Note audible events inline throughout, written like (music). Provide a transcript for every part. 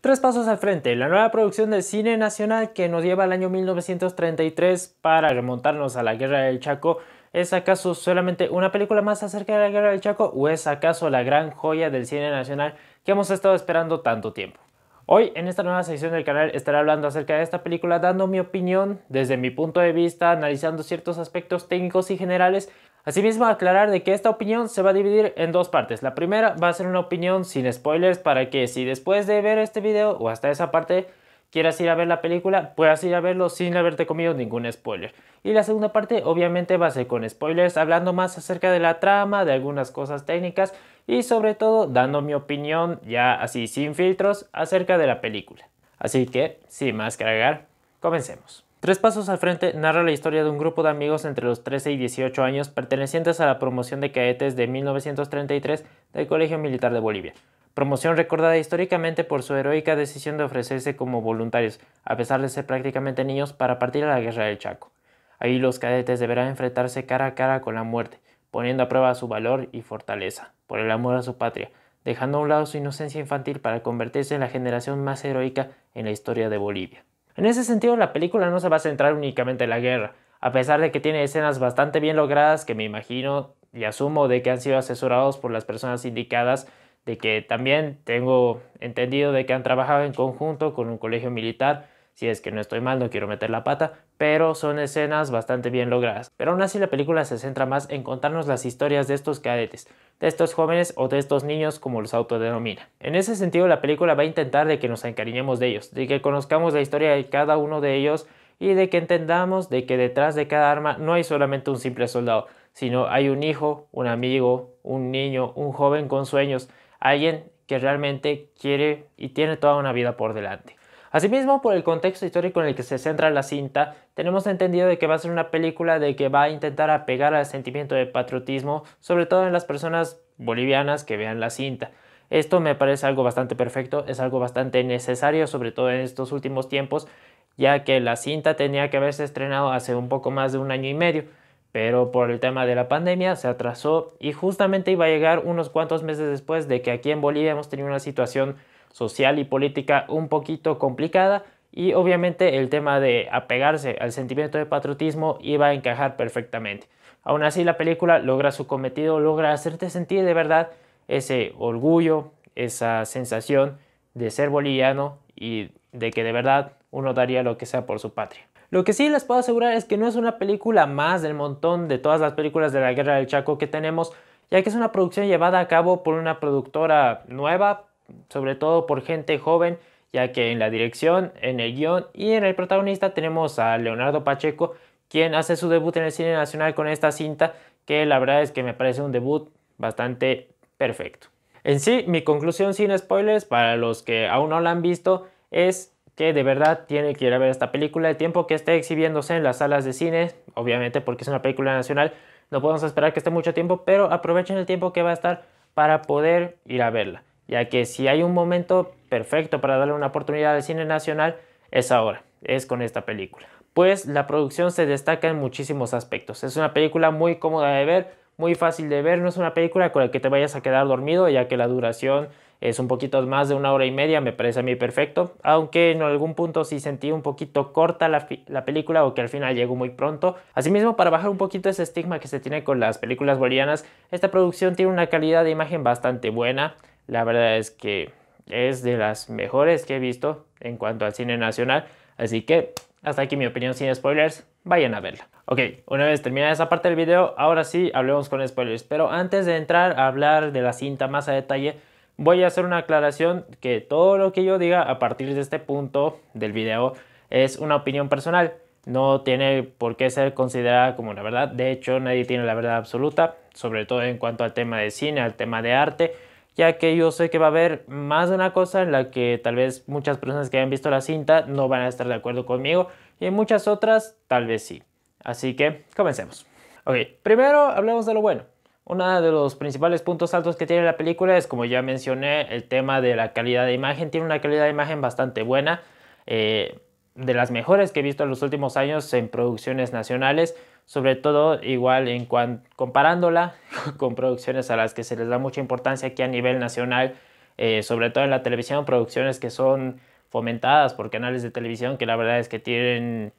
Tres pasos al frente, la nueva producción del cine nacional que nos lleva al año 1933 para remontarnos a la Guerra del Chaco, ¿es acaso solamente una película más acerca de la Guerra del Chaco o es acaso la gran joya del cine nacional que hemos estado esperando tanto tiempo? Hoy en esta nueva sesión del canal estaré hablando acerca de esta película, dando mi opinión desde mi punto de vista, analizando ciertos aspectos técnicos y generales Asimismo, aclarar de que esta opinión se va a dividir en dos partes. La primera va a ser una opinión sin spoilers para que si después de ver este video o hasta esa parte quieras ir a ver la película, puedas ir a verlo sin haberte comido ningún spoiler. Y la segunda parte obviamente va a ser con spoilers, hablando más acerca de la trama, de algunas cosas técnicas y sobre todo dando mi opinión ya así sin filtros acerca de la película. Así que, sin más que agregar, comencemos. Tres Pasos al Frente narra la historia de un grupo de amigos entre los 13 y 18 años pertenecientes a la promoción de cadetes de 1933 del Colegio Militar de Bolivia. Promoción recordada históricamente por su heroica decisión de ofrecerse como voluntarios, a pesar de ser prácticamente niños, para partir a la guerra del Chaco. Ahí los cadetes deberán enfrentarse cara a cara con la muerte, poniendo a prueba su valor y fortaleza, por el amor a su patria, dejando a un lado su inocencia infantil para convertirse en la generación más heroica en la historia de Bolivia. En ese sentido, la película no se va a centrar únicamente en la guerra, a pesar de que tiene escenas bastante bien logradas que me imagino y asumo de que han sido asesorados por las personas indicadas, de que también tengo entendido de que han trabajado en conjunto con un colegio militar, si es que no estoy mal, no quiero meter la pata, pero son escenas bastante bien logradas. Pero aún así la película se centra más en contarnos las historias de estos cadetes, de estos jóvenes o de estos niños como los autodenomina. En ese sentido la película va a intentar de que nos encariñemos de ellos, de que conozcamos la historia de cada uno de ellos y de que entendamos de que detrás de cada arma no hay solamente un simple soldado, sino hay un hijo, un amigo, un niño, un joven con sueños, alguien que realmente quiere y tiene toda una vida por delante. Asimismo, por el contexto histórico en el que se centra la cinta, tenemos entendido de que va a ser una película de que va a intentar apegar al sentimiento de patriotismo, sobre todo en las personas bolivianas que vean la cinta. Esto me parece algo bastante perfecto, es algo bastante necesario, sobre todo en estos últimos tiempos, ya que la cinta tenía que haberse estrenado hace un poco más de un año y medio, pero por el tema de la pandemia se atrasó y justamente iba a llegar unos cuantos meses después de que aquí en Bolivia hemos tenido una situación social y política un poquito complicada y obviamente el tema de apegarse al sentimiento de patriotismo iba a encajar perfectamente. Aún así la película logra su cometido, logra hacerte sentir de verdad ese orgullo, esa sensación de ser boliviano y de que de verdad uno daría lo que sea por su patria. Lo que sí les puedo asegurar es que no es una película más del montón de todas las películas de la Guerra del Chaco que tenemos, ya que es una producción llevada a cabo por una productora nueva, sobre todo por gente joven, ya que en la dirección, en el guión y en el protagonista tenemos a Leonardo Pacheco, quien hace su debut en el cine nacional con esta cinta, que la verdad es que me parece un debut bastante perfecto. En sí, mi conclusión sin spoilers para los que aún no la han visto es que de verdad tiene que ir a ver esta película el tiempo que esté exhibiéndose en las salas de cine, obviamente porque es una película nacional, no podemos esperar que esté mucho tiempo, pero aprovechen el tiempo que va a estar para poder ir a verla ya que si hay un momento perfecto para darle una oportunidad al cine nacional, es ahora, es con esta película. Pues la producción se destaca en muchísimos aspectos. Es una película muy cómoda de ver, muy fácil de ver, no es una película con la que te vayas a quedar dormido, ya que la duración es un poquito más de una hora y media, me parece a mí perfecto, aunque en algún punto sí sentí un poquito corta la, película o que al final llegó muy pronto. Asimismo, para bajar un poquito ese estigma que se tiene con las películas bolivianas, esta producción tiene una calidad de imagen bastante buena, la verdad es que es de las mejores que he visto en cuanto al cine nacional. Así que hasta aquí mi opinión sin spoilers, vayan a verla. Ok, una vez terminada esa parte del video, ahora sí hablemos con spoilers. Pero antes de entrar a hablar de la cinta más a detalle, voy a hacer una aclaración que todo lo que yo diga a partir de este punto del video es una opinión personal. No tiene por qué ser considerada como la verdad. De hecho, nadie tiene la verdad absoluta, sobre todo en cuanto al tema de cine, al tema de arte ya que yo sé que va a haber más de una cosa en la que tal vez muchas personas que hayan visto la cinta no van a estar de acuerdo conmigo y en muchas otras tal vez sí. Así que comencemos. Ok, primero hablemos de lo bueno. Uno de los principales puntos altos que tiene la película es, como ya mencioné, el tema de la calidad de imagen. Tiene una calidad de imagen bastante buena, eh, de las mejores que he visto en los últimos años en producciones nacionales sobre todo igual en comparándola (laughs) con producciones a las que se les da mucha importancia aquí a nivel nacional, eh, sobre todo en la televisión, producciones que son fomentadas por canales de televisión que la verdad es que tienen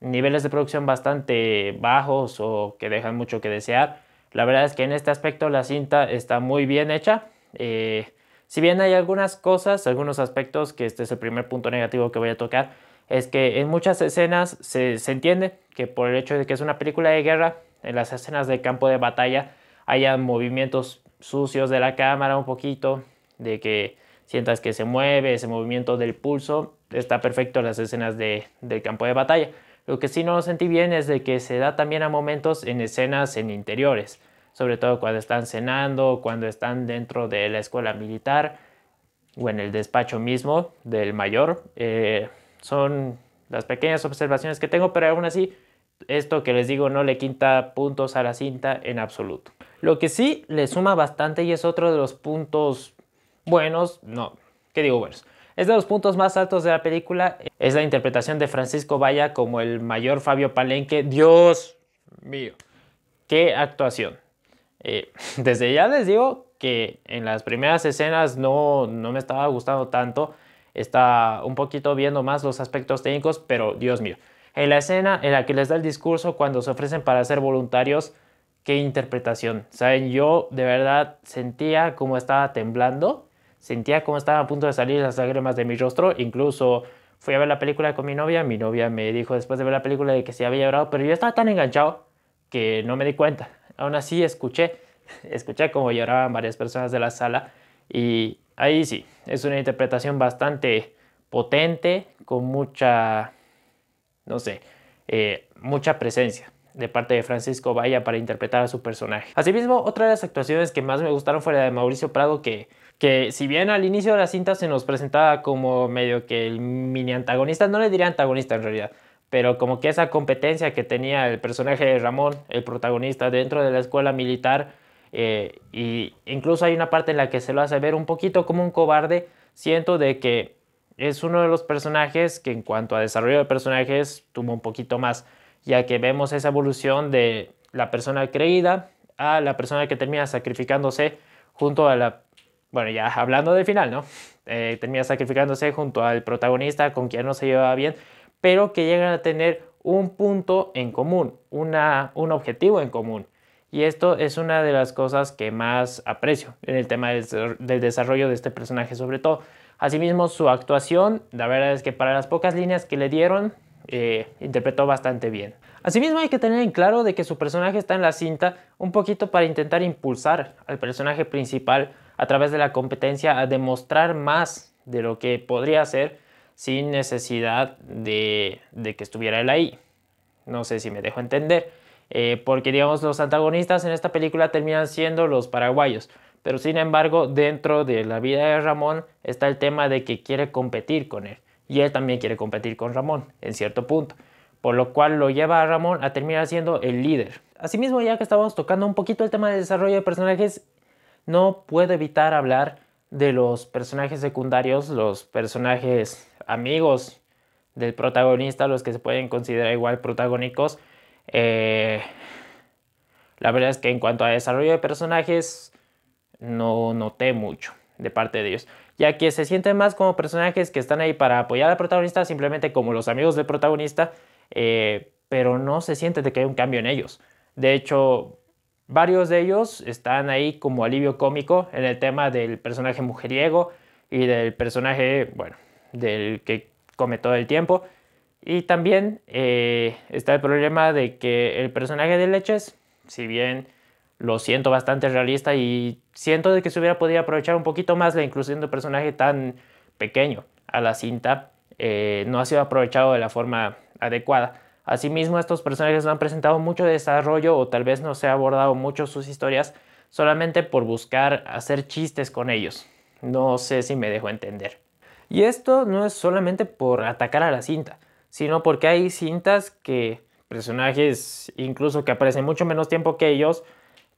niveles de producción bastante bajos o que dejan mucho que desear. La verdad es que en este aspecto la cinta está muy bien hecha. Eh, si bien hay algunas cosas, algunos aspectos, que este es el primer punto negativo que voy a tocar, es que en muchas escenas se, entiende que por el hecho de que es una película de guerra, en las escenas de campo de batalla haya movimientos sucios de la cámara un poquito, de que sientas que se mueve, ese movimiento del pulso, está perfecto en las escenas de, del campo de batalla. Lo que sí no lo sentí bien es de que se da también a momentos en escenas en interiores, sobre todo cuando están cenando, cuando están dentro de la escuela militar o en el despacho mismo del mayor. Eh, son las pequeñas observaciones que tengo, pero aún así esto que les digo no le quinta puntos a la cinta en absoluto. Lo que sí le suma bastante y es otro de los puntos buenos, no, ¿qué digo buenos? Es de los puntos más altos de la película, es la interpretación de Francisco Valla como el mayor Fabio Palenque. Dios mío, qué actuación. Eh, (laughs) desde ya les digo que en las primeras escenas no, no me estaba gustando tanto, está un poquito viendo más los aspectos técnicos, pero Dios mío. En la escena en la que les da el discurso cuando se ofrecen para ser voluntarios, qué interpretación. Saben, yo de verdad sentía como estaba temblando, sentía como estaba a punto de salir las lágrimas de mi rostro, incluso fui a ver la película con mi novia, mi novia me dijo después de ver la película de que se había llorado, pero yo estaba tan enganchado que no me di cuenta. Aún así escuché, (laughs) escuché como lloraban varias personas de la sala y Ahí sí, es una interpretación bastante potente, con mucha, no sé, eh, mucha presencia de parte de Francisco Valla para interpretar a su personaje. Asimismo, otra de las actuaciones que más me gustaron fue la de Mauricio Prado, que, que si bien al inicio de la cinta se nos presentaba como medio que el mini antagonista, no le diría antagonista en realidad, pero como que esa competencia que tenía el personaje de Ramón, el protagonista dentro de la escuela militar, eh, y incluso hay una parte en la que se lo hace ver un poquito como un cobarde. Siento de que es uno de los personajes que en cuanto a desarrollo de personajes tuvo un poquito más, ya que vemos esa evolución de la persona creída a la persona que termina sacrificándose junto a la... Bueno, ya hablando del final, ¿no? Eh, termina sacrificándose junto al protagonista con quien no se llevaba bien, pero que llegan a tener un punto en común, un objetivo en común. Y esto es una de las cosas que más aprecio en el tema del, desarrollo de este personaje sobre todo. Asimismo, su actuación, la verdad es que para las pocas líneas que le dieron, eh, interpretó bastante bien. Asimismo hay que tener en claro de que su personaje está en la cinta un poquito para intentar impulsar al personaje principal a través de la competencia a demostrar más de lo que podría hacer sin necesidad de, de que estuviera él ahí. No sé si me dejo entender. Eh, porque digamos los antagonistas en esta película terminan siendo los paraguayos. Pero sin embargo, dentro de la vida de Ramón está el tema de que quiere competir con él. Y él también quiere competir con Ramón, en cierto punto. Por lo cual lo lleva a Ramón a terminar siendo el líder. Asimismo, ya que estábamos tocando un poquito el tema de desarrollo de personajes, no puedo evitar hablar de los personajes secundarios, los personajes amigos del protagonista, los que se pueden considerar igual protagónicos, eh, la verdad es que en cuanto a desarrollo de personajes, no noté mucho de parte de ellos, ya que se sienten más como personajes que están ahí para apoyar al protagonista, simplemente como los amigos del protagonista, eh, pero no se siente de que hay un cambio en ellos. De hecho, varios de ellos están ahí como alivio cómico en el tema del personaje mujeriego y del personaje, bueno, del que come todo el tiempo. Y también eh, está el problema de que el personaje de Leches, si bien lo siento bastante realista y siento de que se hubiera podido aprovechar un poquito más la inclusión de un personaje tan pequeño a la cinta, eh, no ha sido aprovechado de la forma adecuada. Asimismo, estos personajes no han presentado mucho desarrollo o tal vez no se ha abordado mucho sus historias solamente por buscar hacer chistes con ellos. No sé si me dejo entender. Y esto no es solamente por atacar a la cinta, sino porque hay cintas que personajes incluso que aparecen mucho menos tiempo que ellos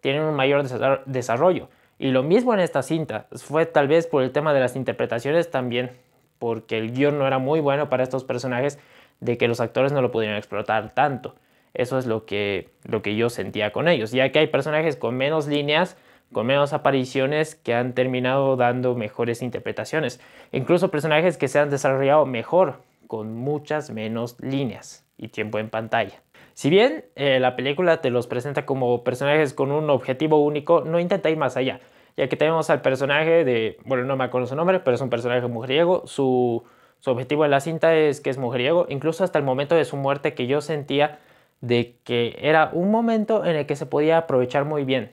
tienen un mayor desarrollo. Y lo mismo en esta cinta, fue tal vez por el tema de las interpretaciones también, porque el guión no era muy bueno para estos personajes, de que los actores no lo pudieron explotar tanto. Eso es lo que, lo que yo sentía con ellos, ya que hay personajes con menos líneas, con menos apariciones que han terminado dando mejores interpretaciones. Incluso personajes que se han desarrollado mejor con muchas menos líneas y tiempo en pantalla. Si bien eh, la película te los presenta como personajes con un objetivo único, no intenta ir más allá, ya que tenemos al personaje de, bueno, no me acuerdo su nombre, pero es un personaje mujeriego, su, su objetivo en la cinta es que es mujeriego, incluso hasta el momento de su muerte que yo sentía de que era un momento en el que se podía aprovechar muy bien,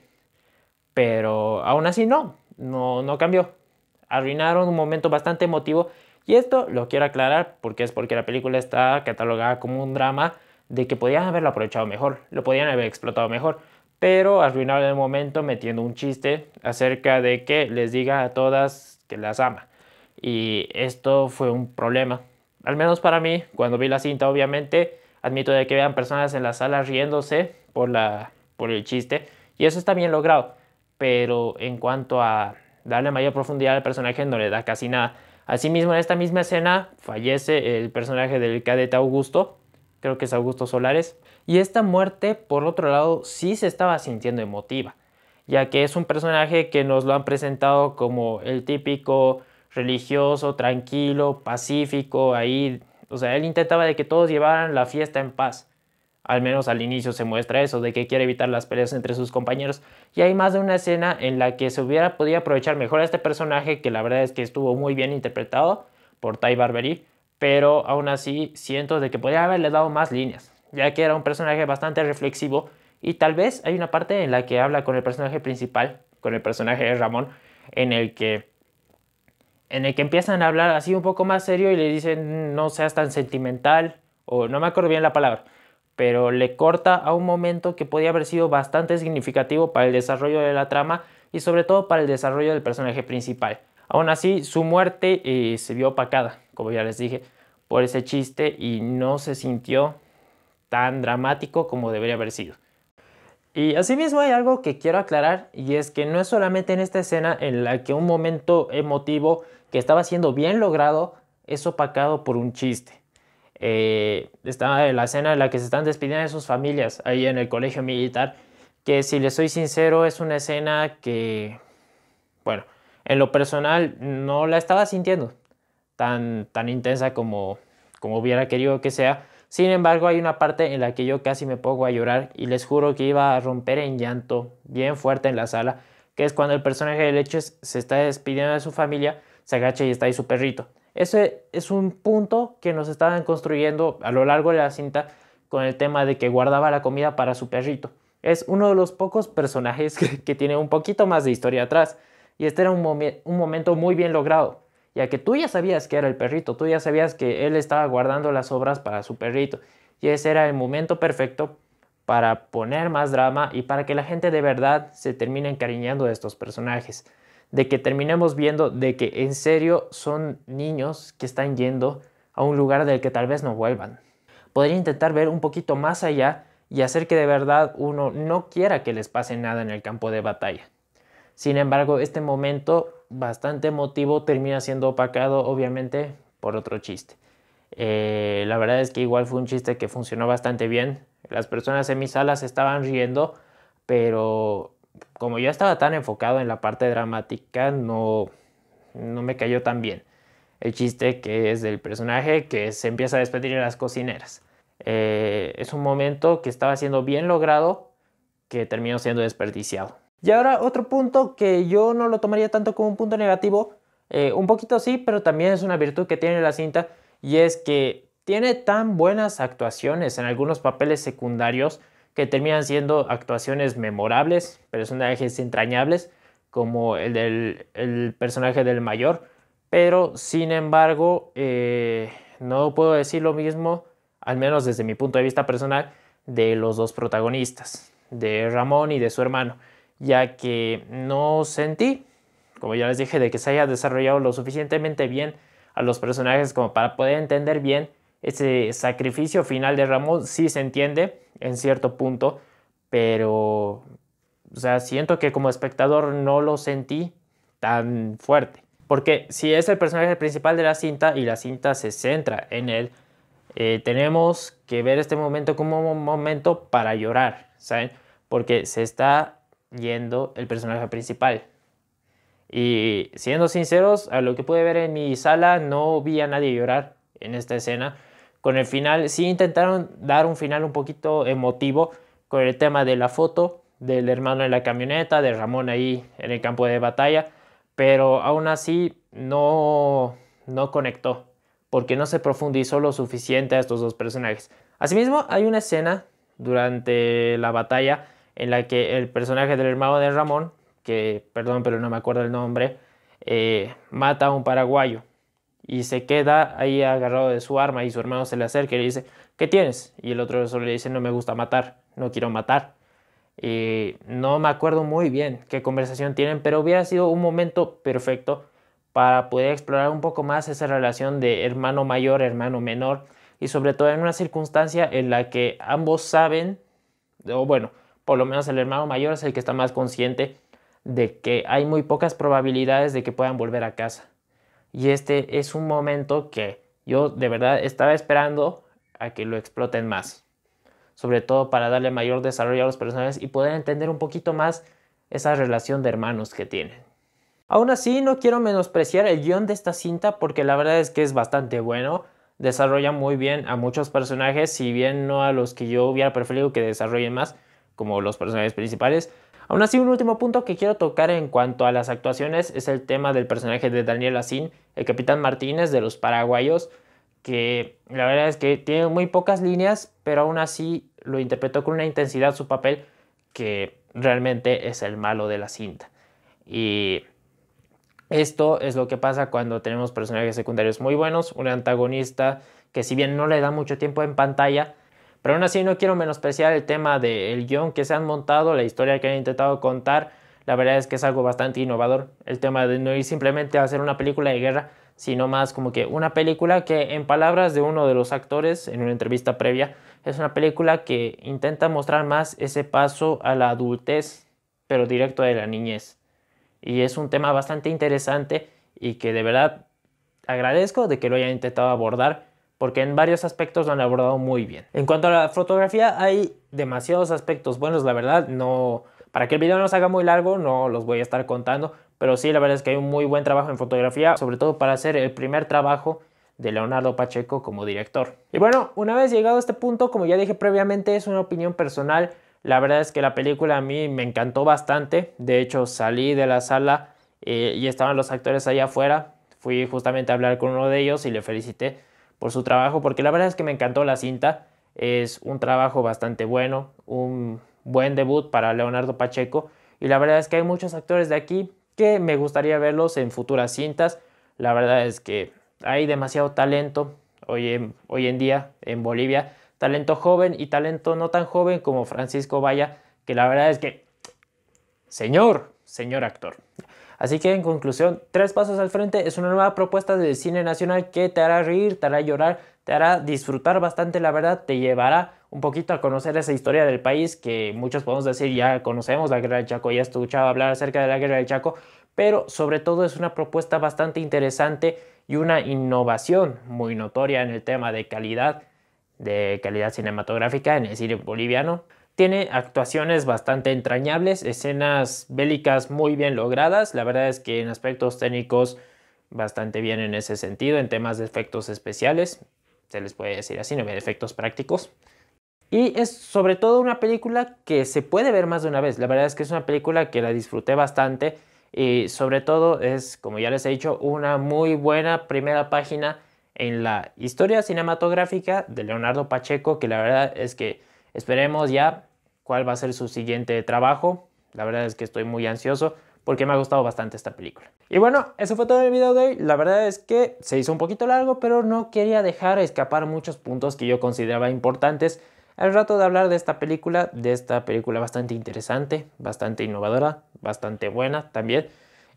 pero aún así no, no, no cambió. Arruinaron un momento bastante emotivo y esto lo quiero aclarar porque es porque la película está catalogada como un drama de que podían haberlo aprovechado mejor, lo podían haber explotado mejor, pero arruinaron el momento metiendo un chiste acerca de que les diga a todas que las ama. Y esto fue un problema. Al menos para mí, cuando vi la cinta, obviamente, admito de que vean personas en la sala riéndose por, la, por el chiste, y eso está bien logrado, pero en cuanto a darle mayor profundidad al personaje, no le da casi nada. Asimismo, en esta misma escena fallece el personaje del cadete Augusto, creo que es Augusto Solares, y esta muerte, por otro lado, sí se estaba sintiendo emotiva, ya que es un personaje que nos lo han presentado como el típico religioso, tranquilo, pacífico, ahí, o sea, él intentaba de que todos llevaran la fiesta en paz. Al menos al inicio se muestra eso, de que quiere evitar las peleas entre sus compañeros. Y hay más de una escena en la que se hubiera podido aprovechar mejor a este personaje, que la verdad es que estuvo muy bien interpretado por Ty Barberi, pero aún así siento de que podría haberle dado más líneas, ya que era un personaje bastante reflexivo y tal vez hay una parte en la que habla con el personaje principal, con el personaje de Ramón, en el que en el que empiezan a hablar así un poco más serio y le dicen no seas tan sentimental o no me acuerdo bien la palabra, pero le corta a un momento que podía haber sido bastante significativo para el desarrollo de la trama y sobre todo para el desarrollo del personaje principal. Aún así, su muerte eh, se vio opacada, como ya les dije, por ese chiste y no se sintió tan dramático como debería haber sido. Y asimismo hay algo que quiero aclarar y es que no es solamente en esta escena en la que un momento emotivo que estaba siendo bien logrado es opacado por un chiste eh, está la escena en la que se están despidiendo de sus familias ahí en el colegio militar, que si les soy sincero es una escena que, bueno, en lo personal no la estaba sintiendo tan, tan intensa como, como hubiera querido que sea. Sin embargo, hay una parte en la que yo casi me pongo a llorar y les juro que iba a romper en llanto bien fuerte en la sala, que es cuando el personaje de Leches se está despidiendo de su familia, se agacha y está ahí su perrito. Ese es un punto que nos estaban construyendo a lo largo de la cinta con el tema de que guardaba la comida para su perrito. Es uno de los pocos personajes que, tiene un poquito más de historia atrás. Y este era un momento muy bien logrado, ya que tú ya sabías que era el perrito, tú ya sabías que él estaba guardando las obras para su perrito. Y ese era el momento perfecto para poner más drama y para que la gente de verdad se termine encariñando de estos personajes de que terminemos viendo de que en serio son niños que están yendo a un lugar del que tal vez no vuelvan. Podría intentar ver un poquito más allá y hacer que de verdad uno no quiera que les pase nada en el campo de batalla. Sin embargo, este momento bastante emotivo termina siendo opacado obviamente por otro chiste. Eh, la verdad es que igual fue un chiste que funcionó bastante bien. Las personas en mis salas estaban riendo, pero como yo estaba tan enfocado en la parte dramática, no, no me cayó tan bien. El chiste que es del personaje que se empieza a despedir en las cocineras. Eh, es un momento que estaba siendo bien logrado que terminó siendo desperdiciado. Y ahora otro punto que yo no lo tomaría tanto como un punto negativo, eh, un poquito sí, pero también es una virtud que tiene la cinta y es que tiene tan buenas actuaciones en algunos papeles secundarios que terminan siendo actuaciones memorables, personajes entrañables, como el del personaje del mayor. Pero sin embargo, eh, no puedo decir lo mismo, al menos desde mi punto de vista personal, de los dos protagonistas, de Ramón y de su hermano, ya que no sentí, como ya les dije, de que se haya desarrollado lo suficientemente bien a los personajes como para poder entender bien ese sacrificio final de Ramón sí se entiende en cierto punto, pero o sea, siento que como espectador no lo sentí tan fuerte. Porque si es el personaje principal de la cinta y la cinta se centra en él, eh, tenemos que ver este momento como un momento para llorar, ¿saben? Porque se está yendo el personaje principal. Y siendo sinceros, a lo que pude ver en mi sala no vi a nadie llorar en esta escena con el final. Sí intentaron dar un final un poquito emotivo con el tema de la foto del hermano en la camioneta, de Ramón ahí en el campo de batalla, pero aún así no, no conectó, porque no se profundizó lo suficiente a estos dos personajes. Asimismo, hay una escena durante la batalla en la que el personaje del hermano de Ramón, que perdón pero no me acuerdo el nombre, eh, mata a un paraguayo y se queda ahí agarrado de su arma y su hermano se le acerca y le dice, ¿qué tienes? Y el otro solo le dice, no me gusta matar, no quiero matar. Y no me acuerdo muy bien qué conversación tienen, pero hubiera sido un momento perfecto para poder explorar un poco más esa relación de hermano mayor, hermano menor, y sobre todo en una circunstancia en la que ambos saben, o bueno, por lo menos el hermano mayor es el que está más consciente de que hay muy pocas probabilidades de que puedan volver a casa. Y este es un momento que yo de verdad estaba esperando a que lo exploten más. Sobre todo para darle mayor desarrollo a los personajes y poder entender un poquito más esa relación de hermanos que tienen. Aún así, no quiero menospreciar el guión de esta cinta porque la verdad es que es bastante bueno. Desarrolla muy bien a muchos personajes, si bien no a los que yo hubiera preferido que desarrollen más, como los personajes principales, Aún así, un último punto que quiero tocar en cuanto a las actuaciones es el tema del personaje de Daniel Asín, el capitán Martínez de los paraguayos, que la verdad es que tiene muy pocas líneas, pero aún así lo interpretó con una intensidad su papel que realmente es el malo de la cinta. Y esto es lo que pasa cuando tenemos personajes secundarios muy buenos, un antagonista que si bien no le da mucho tiempo en pantalla, pero aún así no quiero menospreciar el tema del de guión que se han montado, la historia que han intentado contar. La verdad es que es algo bastante innovador. El tema de no ir simplemente a hacer una película de guerra, sino más como que una película que en palabras de uno de los actores en una entrevista previa, es una película que intenta mostrar más ese paso a la adultez, pero directo de la niñez. Y es un tema bastante interesante y que de verdad agradezco de que lo hayan intentado abordar porque en varios aspectos lo han abordado muy bien. En cuanto a la fotografía, hay demasiados aspectos buenos, la verdad, no... Para que el video no se haga muy largo, no los voy a estar contando, pero sí, la verdad es que hay un muy buen trabajo en fotografía, sobre todo para hacer el primer trabajo de Leonardo Pacheco como director. Y bueno, una vez llegado a este punto, como ya dije previamente, es una opinión personal. La verdad es que la película a mí me encantó bastante. De hecho, salí de la sala eh, y estaban los actores allá afuera. Fui justamente a hablar con uno de ellos y le felicité por su trabajo, porque la verdad es que me encantó la cinta. Es un trabajo bastante bueno, un buen debut para Leonardo Pacheco. Y la verdad es que hay muchos actores de aquí que me gustaría verlos en futuras cintas. La verdad es que hay demasiado talento hoy en, hoy en día en Bolivia. Talento joven y talento no tan joven como Francisco Valla, que la verdad es que... Señor, señor actor. Así que en conclusión, Tres Pasos al Frente es una nueva propuesta del cine nacional que te hará reír, te hará llorar, te hará disfrutar bastante, la verdad, te llevará un poquito a conocer esa historia del país que muchos podemos decir ya conocemos la guerra del Chaco, ya escuchado hablar acerca de la guerra del Chaco, pero sobre todo es una propuesta bastante interesante y una innovación muy notoria en el tema de calidad, de calidad cinematográfica en el cine boliviano. Tiene actuaciones bastante entrañables, escenas bélicas muy bien logradas. La verdad es que en aspectos técnicos bastante bien en ese sentido, en temas de efectos especiales, se les puede decir así, no efectos prácticos. Y es sobre todo una película que se puede ver más de una vez. La verdad es que es una película que la disfruté bastante y sobre todo es, como ya les he dicho, una muy buena primera página en la historia cinematográfica de Leonardo Pacheco, que la verdad es que esperemos ya cuál va a ser su siguiente trabajo. La verdad es que estoy muy ansioso porque me ha gustado bastante esta película. Y bueno, eso fue todo el video de hoy. La verdad es que se hizo un poquito largo, pero no quería dejar escapar muchos puntos que yo consideraba importantes al rato de hablar de esta película, de esta película bastante interesante, bastante innovadora, bastante buena también.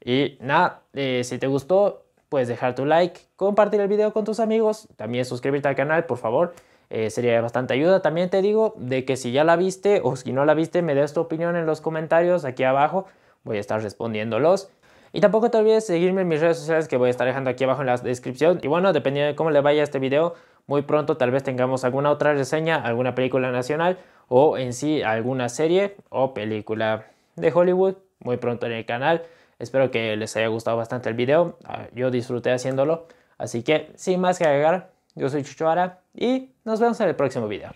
Y nada, eh, si te gustó, puedes dejar tu like, compartir el video con tus amigos, también suscribirte al canal, por favor eh, sería bastante ayuda. También te digo de que si ya la viste o si no la viste, me des tu opinión en los comentarios aquí abajo. Voy a estar respondiéndolos. Y tampoco te olvides seguirme en mis redes sociales que voy a estar dejando aquí abajo en la descripción. Y bueno, dependiendo de cómo le vaya este video, muy pronto tal vez tengamos alguna otra reseña, alguna película nacional o en sí alguna serie o película de Hollywood muy pronto en el canal. Espero que les haya gustado bastante el video. Ah, yo disfruté haciéndolo. Así que sin más que agregar, yo soy Chucho y nos vemos en el próximo video.